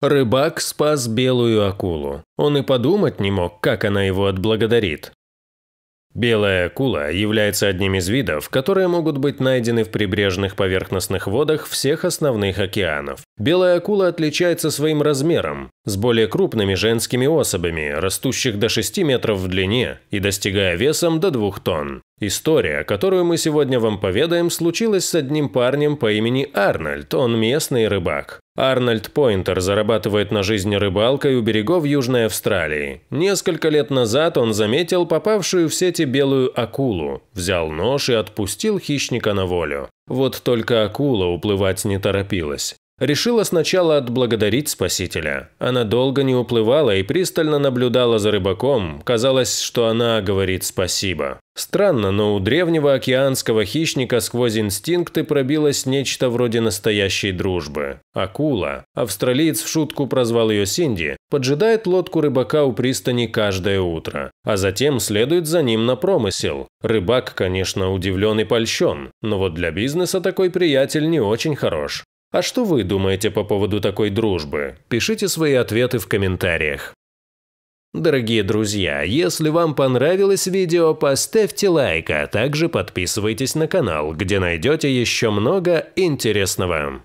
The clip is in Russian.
Рыбак спас белую акулу. Он и подумать не мог, как она его отблагодарит. Белая акула является одним из видов, которые могут быть найдены в прибрежных поверхностных водах всех основных океанов. Белая акула отличается своим размером, с более крупными женскими особями, растущих до 6 метров в длине и достигая весом до 2 тонн. История, которую мы сегодня вам поведаем, случилась с одним парнем по имени Арнольд, он местный рыбак. Арнольд Пойнтер зарабатывает на жизнь рыбалкой у берегов Южной Австралии. Несколько лет назад он заметил попавшую в сети белую акулу, взял нож и отпустил хищника на волю. Вот только акула уплывать не торопилась решила сначала отблагодарить спасителя. Она долго не уплывала и пристально наблюдала за рыбаком, казалось, что она говорит спасибо. Странно, но у древнего океанского хищника сквозь инстинкты пробилось нечто вроде настоящей дружбы. Акула, австралиец в шутку прозвал ее Синди, поджидает лодку рыбака у пристани каждое утро, а затем следует за ним на промысел. Рыбак, конечно, удивлен и польщен, но вот для бизнеса такой приятель не очень хорош. А что вы думаете по поводу такой дружбы? Пишите свои ответы в комментариях. Дорогие друзья, если вам понравилось видео, поставьте лайк, а также подписывайтесь на канал, где найдете еще много интересного.